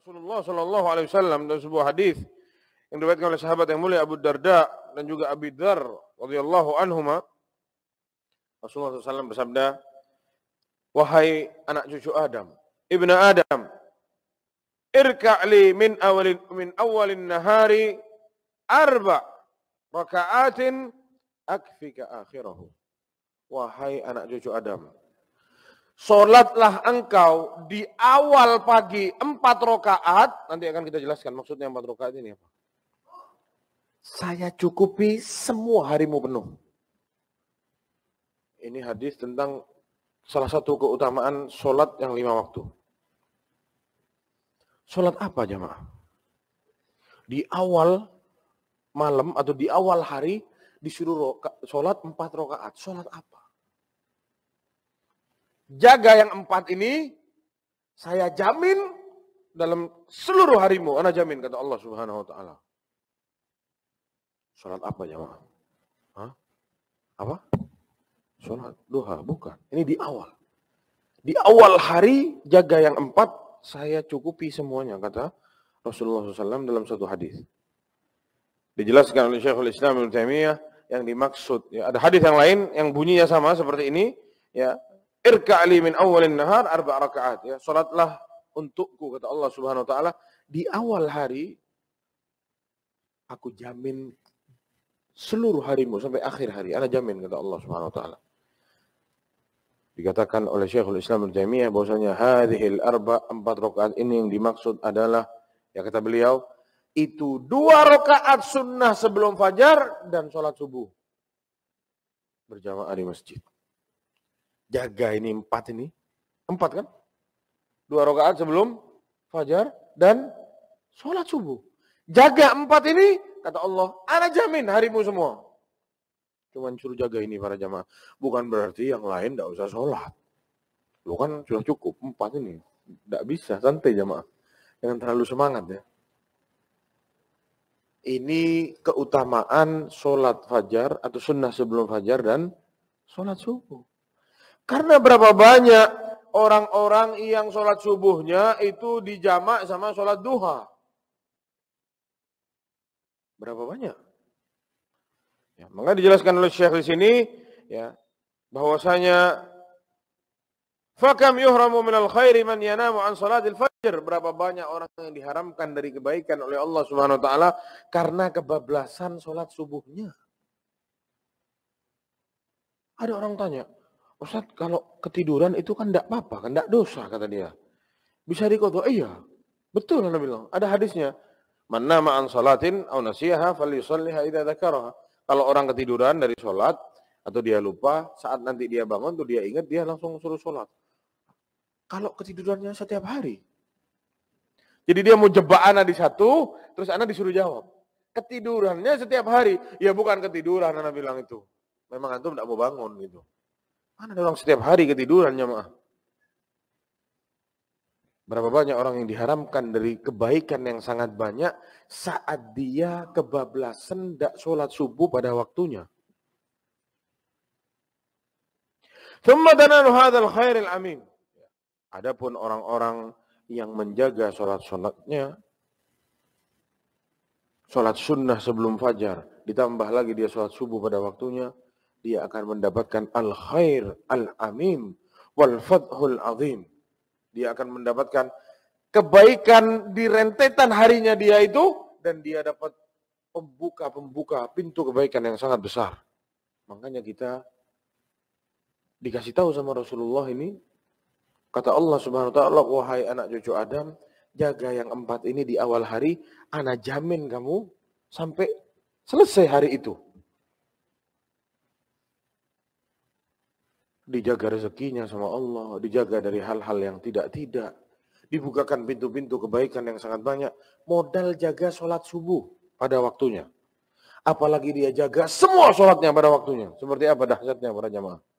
Rasulullah Shallallahu Alaihi Wasallam dalam sebuah hadis yang diriwayatkan oleh sahabat yang mulia Abu Darda dan juga Abi Dar radhiyallahu anhuma Rasulullah SAW bersabda wahai anak cucu Adam ibnu Adam irka'li min awalin min awalin nahari arba raka'atin akfika akhirahu wahai anak cucu Adam Sholatlah engkau di awal pagi empat rokaat. Nanti akan kita jelaskan maksudnya empat rokaat ini apa. Saya cukupi semua harimu penuh. Ini hadis tentang salah satu keutamaan sholat yang lima waktu. Sholat apa jamaah? Di awal malam atau di awal hari disuruh sholat empat rokaat. Sholat apa? Jaga yang empat ini, saya jamin dalam seluruh harimu. Anda jamin, kata Allah subhanahu wa ta'ala. Sholat apa jamaah? Hah? Apa? Sholat duha, bukan. Ini di awal. Di awal hari, jaga yang empat, saya cukupi semuanya, kata Rasulullah SAW dalam satu hadis. Dijelaskan oleh Syekhul Islam Ibn Taimiyah yang dimaksud. Ya, ada hadis yang lain yang bunyinya sama seperti ini, ya irka'li min awalin nahar arba rakaat ya. Salatlah untukku kata Allah Subhanahu wa taala di awal hari aku jamin seluruh harimu sampai akhir hari. Ana jamin kata Allah Subhanahu wa taala. Dikatakan oleh Syekhul Islam Ibnu Taimiyah bahwasanya hadhil arba empat rakaat ini yang dimaksud adalah ya kata beliau itu dua rakaat sunnah sebelum fajar dan sholat subuh berjamaah di masjid jaga ini empat ini. Empat kan? Dua rakaat sebelum fajar dan sholat subuh. Jaga empat ini, kata Allah, ana jamin harimu semua. Cuman suruh jaga ini para jamaah. Bukan berarti yang lain tidak usah sholat. Lo kan sudah cukup, empat ini. Tidak bisa, santai jamaah. Jangan terlalu semangat ya. Ini keutamaan sholat fajar atau sunnah sebelum fajar dan sholat subuh. Karena berapa banyak orang-orang yang sholat subuhnya itu dijamak sama sholat duha. Berapa banyak? Ya, maka dijelaskan oleh Syekh di sini ya bahwasanya fakam yuhramu minal khairi man yanamu an salatil fajr berapa banyak orang yang diharamkan dari kebaikan oleh Allah Subhanahu wa taala karena kebablasan sholat subuhnya. Ada orang tanya, Ustaz kalau ketiduran itu kan tidak apa-apa, kan tidak dosa kata dia. Bisa dikodoh, iya. Betul Nabi bilang, ada hadisnya. mana nama an salatin au nasiyaha yusalliha idha Kalau orang ketiduran dari sholat atau dia lupa, saat nanti dia bangun tuh dia ingat dia langsung suruh sholat. Kalau ketidurannya setiap hari. Jadi dia mau jebak anak di satu, terus anak disuruh jawab. Ketidurannya setiap hari. Ya bukan ketiduran anak bilang itu. Memang antum tidak mau bangun gitu. Mana ada orang setiap hari ketiduran jemaah? Berapa banyak orang yang diharamkan dari kebaikan yang sangat banyak saat dia kebablasan tidak sholat subuh pada waktunya. amin. Adapun orang-orang yang menjaga sholat sunatnya, sholat sunnah sebelum fajar, ditambah lagi dia sholat subuh pada waktunya, dia akan mendapatkan al-khair al-amin wal fadhul azim. Dia akan mendapatkan kebaikan di rentetan harinya dia itu dan dia dapat pembuka-pembuka pintu kebaikan yang sangat besar. Makanya kita dikasih tahu sama Rasulullah ini kata Allah Subhanahu wa taala wahai anak cucu Adam jaga yang empat ini di awal hari ana jamin kamu sampai selesai hari itu dijaga rezekinya sama Allah, dijaga dari hal-hal yang tidak-tidak, dibukakan pintu-pintu kebaikan yang sangat banyak, modal jaga sholat subuh pada waktunya. Apalagi dia jaga semua sholatnya pada waktunya. Seperti apa dahsyatnya para jamaah.